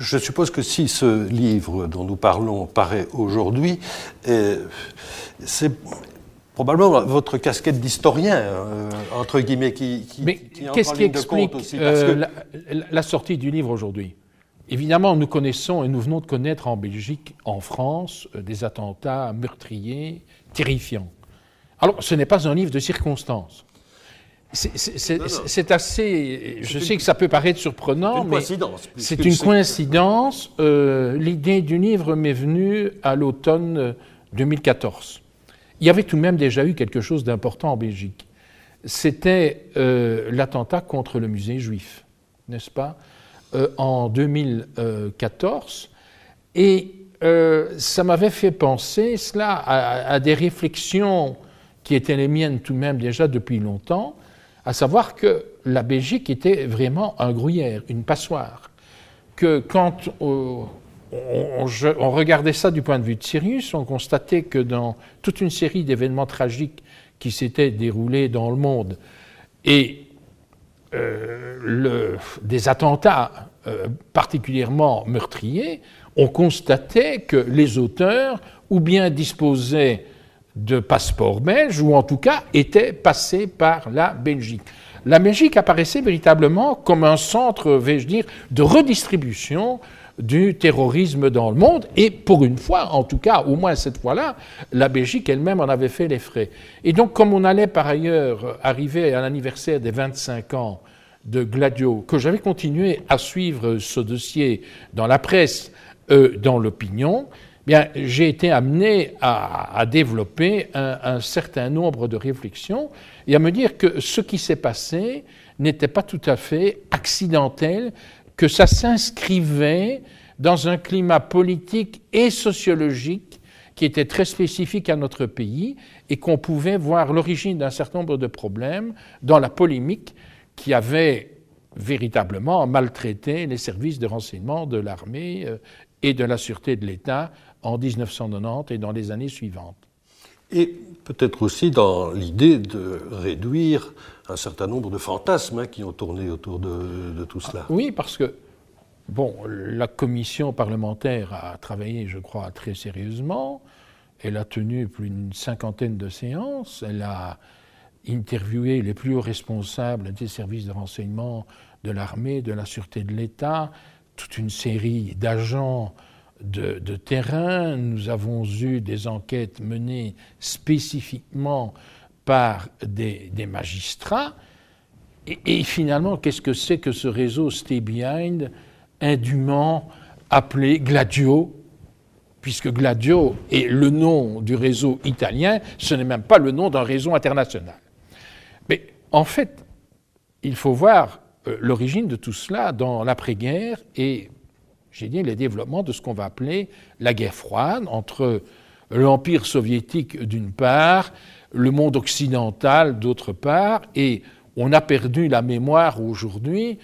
Je suppose que si ce livre dont nous parlons paraît aujourd'hui, euh, c'est probablement votre casquette d'historien, euh, entre guillemets, qui, qui, Mais qu'est-ce qui explique aussi, euh, la, sortie du livre aujourd'hui Évidemment, nous connaissons et nous venons de connaître en Belgique, en France, des attentats meurtriers, terrifiants. Alors, ce n'est pas un livre de circonstances. C'est assez. Je sais que ça peut paraître surprenant, mais c'est une coïncidence. Euh, l'idée du livre m'est venue à l'automne 2014. Euh, Il y avait tout de même déjà eu quelque chose d'important en Belgique. C'était euh, l'attentat contre le musée juif, n'est-ce pas, en 2014. Et ça m'avait fait penser cela à, à des réflexions qui étaient les miennes tout de même déjà depuis longtemps à savoir que la Belgique était vraiment un gruyère, une passoire, que quand euh, on, regardait ça du point de vue de Sirius, on constatait que dans toute une série d'événements tragiques qui s'étaient déroulés dans le monde et euh, des attentats euh, particulièrement meurtriers, on constatait que les auteurs ou bien disposaient de passeport belge, ou en tout cas était passé par la Belgique. La Belgique apparaissait véritablement comme un centre, vais-je dire, de redistribution du terrorisme dans le monde, et pour une fois, en tout cas, au moins cette fois-là, la Belgique elle-même en avait fait les frais. Et donc, comme on allait par ailleurs arriver à l'anniversaire des 25 ans de Gladio, que j'avais continué à suivre ce dossier dans la presse, euh, dans l'opinion, j'ai été amené à, développer un, un, certain nombre de réflexions et à me dire que ce qui s'est passé n'était pas tout à fait accidentel, que ça s'inscrivait dans un climat politique et sociologique qui était très spécifique à notre pays et qu'on pouvait voir l'origine d'un certain nombre de problèmes dans la polémique qui avait véritablement maltraité les services de renseignement de l'armée euh, et de la sûreté de l'État en 1990 et dans les années suivantes. Et peut-être aussi dans l'idée de réduire un certain nombre de fantasmes hein, qui ont tourné autour de, tout cela. Ah, oui, parce que Bon, la commission parlementaire a travaillé, je crois, très sérieusement. Elle a tenu plus d'une cinquantaine de séances. Elle a interviewé les plus hauts responsables des services de renseignement, de l'armée, de la sûreté de l'État, toute une série d'agents de, terrain. Nous avons eu des enquêtes menées spécifiquement par des, magistrats. Et, et finalement, qu'est-ce que c'est que ce réseau Stay Behind, indûment appelé Gladio puisque Gladio est le nom du réseau italien, ce n'est même pas le nom d'un réseau international. En fait, il faut voir euh, l'origine de tout cela dans l'après-guerre et, j'ai dit, les développements de ce qu'on va appeler la guerre froide entre l'Empire soviétique d'une part, le monde occidental d'autre part, et on a perdu la mémoire aujourd'hui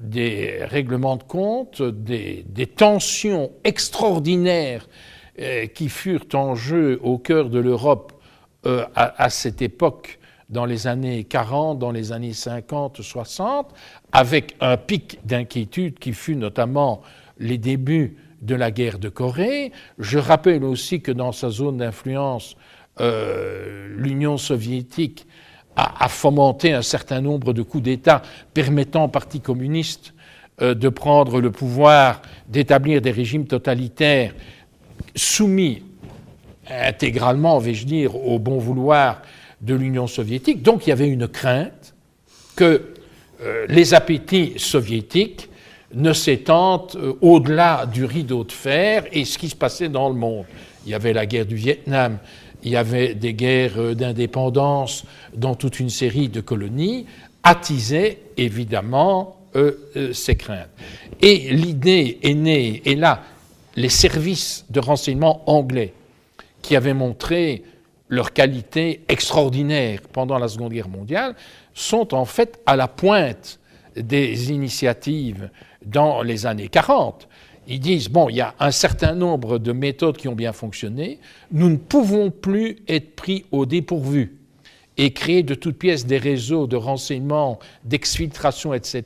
des règlements de compte, des, tensions extraordinaires euh, qui furent en jeu au cœur de l'Europe euh, à, cette époque dans les années 40, dans les années 50, 60, avec un pic d'inquiétude qui fut notamment les débuts de la guerre de Corée. Je rappelle aussi que dans sa zone d'influence, euh, l'Union soviétique a, fomenté un certain nombre de coups d'État permettant aux Parti communistes euh, de prendre le pouvoir, d'établir des régimes totalitaires soumis intégralement, vais-je dire, au bon vouloir de l'Union soviétique. Donc il y avait une crainte que euh, les appétits soviétiques ne s'étendent euh, au-delà du rideau de fer et ce qui se passait dans le monde. Il y avait la guerre du Vietnam, il y avait des guerres euh, d'indépendance dans toute une série de colonies, attisaient évidemment ces craintes. Et l'idée est née, et là, les services de renseignement anglais qui avaient montré leurs qualités extraordinaires pendant la Seconde Guerre mondiale, sont en fait à la pointe des initiatives dans les années 40. Ils disent, bon, il y a un certain nombre de méthodes qui ont bien fonctionné, nous ne pouvons plus être pris au dépourvu et créer de toutes pièces des réseaux de renseignement, d'exfiltration, etc.,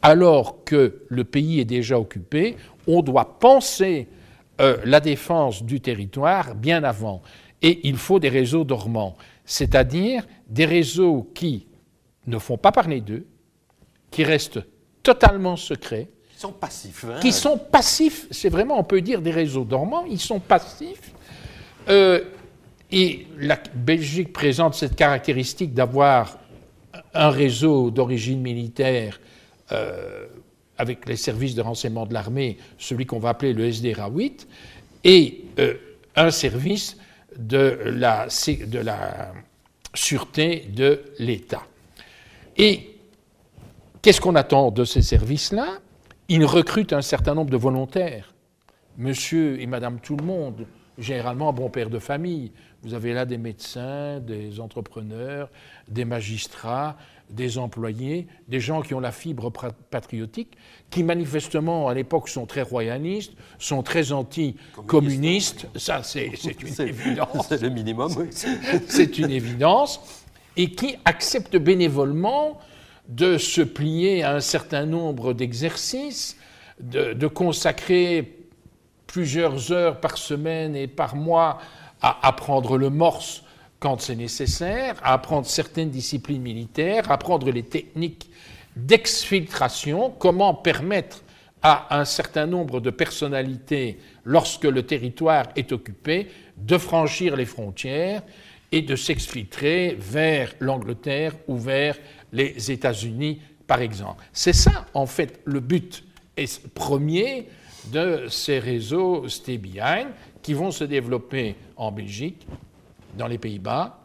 alors que le pays est déjà occupé, on doit penser euh, la défense du territoire bien avant. Et il faut des réseaux dormants, c'est-à-dire des réseaux qui ne font pas parler d'eux, qui restent totalement secrets. Qui sont passifs. Hein. Qui sont passifs, c'est vraiment, on peut dire, des réseaux dormants, ils sont passifs. Euh, et la Belgique présente cette caractéristique d'avoir un réseau d'origine militaire euh, avec les services de renseignement de l'armée, celui qu'on va appeler le SDRA 8, et euh, un service de la, sûreté de l'État. Et qu'est-ce qu'on attend de ces services-là Ils recrutent un certain nombre de volontaires. Monsieur et Madame tout le monde, généralement un bon père de famille. Vous avez là des médecins, des entrepreneurs, des magistrats, des employés, des gens qui ont la fibre patriotique, qui manifestement à l'époque sont très royalistes, sont très anti-communistes, ça c'est une évidence. C'est le minimum, C'est une évidence, et qui acceptent bénévolement de se plier à un certain nombre d'exercices, de, de, consacrer plusieurs heures par semaine et par mois à apprendre le morse quand c'est nécessaire, à apprendre certaines disciplines militaires, apprendre les techniques d'exfiltration, comment permettre à un certain nombre de personnalités, lorsque le territoire est occupé, de franchir les frontières et de s'exfiltrer vers l'Angleterre ou vers les États-Unis, par exemple. C'est ça, en fait, le but premier de ces réseaux Stay Behind qui vont se développer en Belgique, dans les Pays-Bas,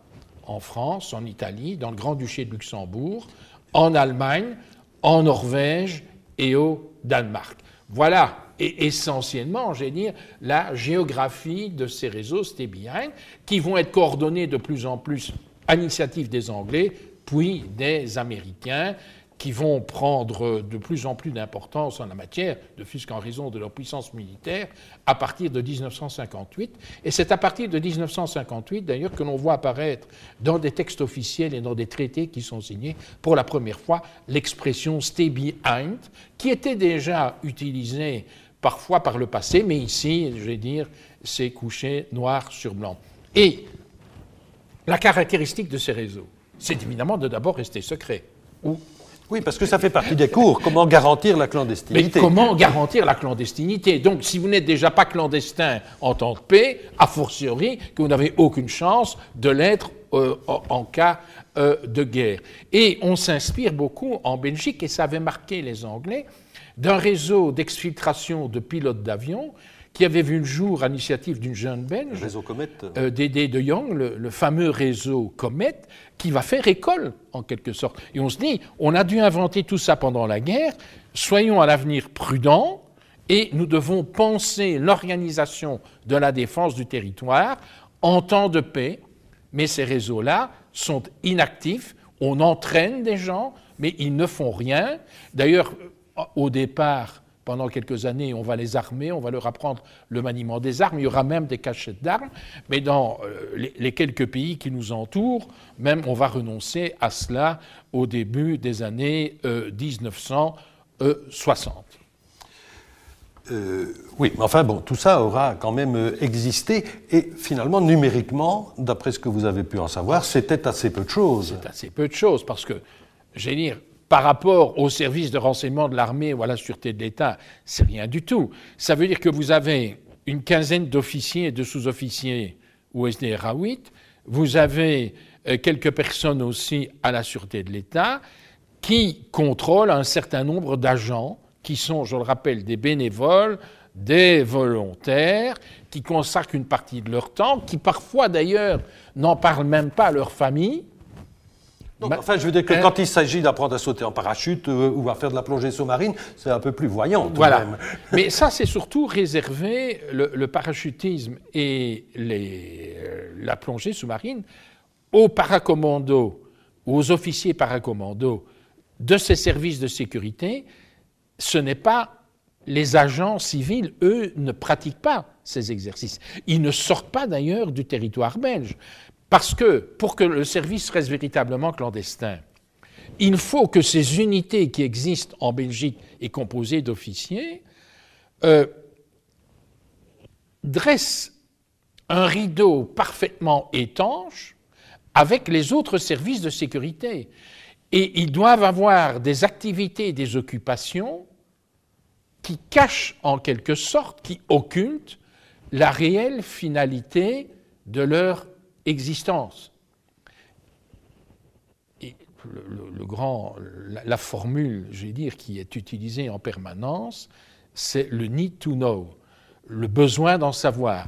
en France, en Italie, dans le Grand-Duché de Luxembourg, en Allemagne, en Norvège et au Danemark. Voilà et essentiellement, j'ai dire, la géographie de ces réseaux stay qui vont être coordonnés de plus en plus à l'initiative des Anglais, puis des Américains, qui vont prendre de plus en plus d'importance en la matière, de fût qu'en raison de leur puissance militaire, à partir de 1958. Et c'est à partir de 1958, d'ailleurs, que l'on voit apparaître dans des textes officiels et dans des traités qui sont signés pour la première fois l'expression stay behind, qui était déjà utilisée parfois par le passé, mais ici, je vais dire, c'est couché noir sur blanc. Et la caractéristique de ces réseaux, c'est évidemment de d'abord rester secret ou oui, parce que ça fait partie des cours. Comment garantir la clandestinité Mais comment garantir la clandestinité Donc, si vous n'êtes déjà pas clandestin en tant que paix, a fortiori que vous n'avez aucune chance de l'être euh, en cas euh, de guerre. Et on s'inspire beaucoup en Belgique, et ça avait marqué les Anglais, d'un réseau d'exfiltration de pilotes d'avions qui avait vu le jour à l'initiative d'une jeune belge, réseau euh, Dédé de Young, le, le, fameux réseau Comet, qui va faire école en quelque sorte. Et on se dit, on a dû inventer tout ça pendant la guerre, soyons à l'avenir prudents et nous devons penser l'organisation de la défense du territoire en temps de paix, mais ces réseaux-là sont inactifs, on entraîne des gens, mais ils ne font rien. D'ailleurs, au départ, pendant quelques années, on va les armer, on va leur apprendre le maniement des armes, il y aura même des cachettes d'armes, mais dans euh, les, quelques pays qui nous entourent, même on va renoncer à cela au début des années 1960. Euh, euh, oui, mais enfin bon, tout ça aura quand même existé et finalement numériquement, d'après ce que vous avez pu en savoir, c'était assez peu de choses. C'est assez peu de choses parce que, j'ai dire, par rapport au services de renseignement de l'armée ou à la sûreté de l'État, c'est rien du tout. Ça veut dire que vous avez une quinzaine d'officiers et de sous-officiers au SDRA vous avez euh, quelques personnes aussi à la sûreté de l'État qui contrôlent un certain nombre d'agents qui sont, je le rappelle, des bénévoles, des volontaires, qui consacrent une partie de leur temps, qui parfois d'ailleurs n'en parlent même pas à leur famille, bah, enfin, je veux dire que euh, quand il s'agit d'apprendre à sauter en parachute euh, ou à faire de la plongée sous-marine, c'est un peu plus voyant. Tout voilà. Mais ça, c'est surtout réservé le, parachutisme et euh, la plongée sous-marine aux paracommandos, aux officiers paracommandos de ces services de sécurité. Ce n'est pas les agents civils, eux, ne pratiquent pas ces exercices. Ils ne sortent pas d'ailleurs du territoire belge. Parce que pour que le service reste véritablement clandestin, il faut que ces unités qui existent en Belgique et composées d'officiers euh, dressent un rideau parfaitement étanche avec les autres services de sécurité. Et ils doivent avoir des activités des occupations qui cachent en quelque sorte, qui occultent la réelle finalité de leur existence. Et le, grand, la, formule, je vais dire, qui est utilisée en permanence, c'est le need to know, le besoin d'en savoir.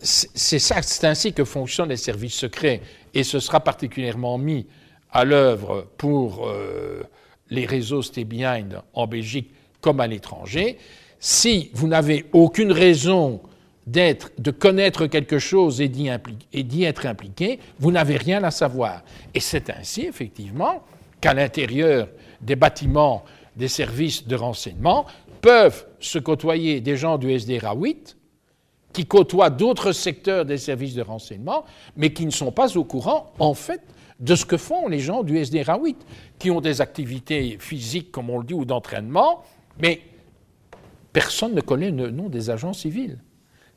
C'est ainsi que fonctionnent les services secrets, et ce sera particulièrement mis à l'œuvre pour euh, les réseaux Stay Behind en Belgique comme à l'étranger. Si vous n'avez aucune raison de connaître quelque chose et d'y, être impliqué, vous n'avez rien à savoir. Et c'est ainsi, effectivement, qu'à l'intérieur des bâtiments des services de renseignement peuvent se côtoyer des gens du SDRA 8 qui côtoient d'autres secteurs des services de renseignement, mais qui ne sont pas au courant, en fait, de ce que font les gens du SDRA 8, qui ont des activités physiques, comme on le dit, ou d'entraînement, mais personne ne connaît le nom des agents civils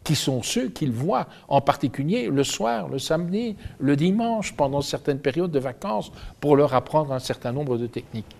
qui sont ceux qu'ils voient, en particulier le soir, le samedi, le dimanche, pendant certaines périodes de vacances, pour leur apprendre un certain nombre de techniques.